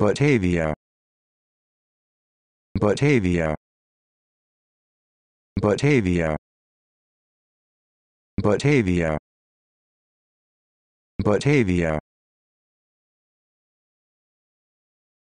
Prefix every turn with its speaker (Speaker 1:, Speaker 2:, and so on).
Speaker 1: Batavia Batavia Batavia Batavia Batavia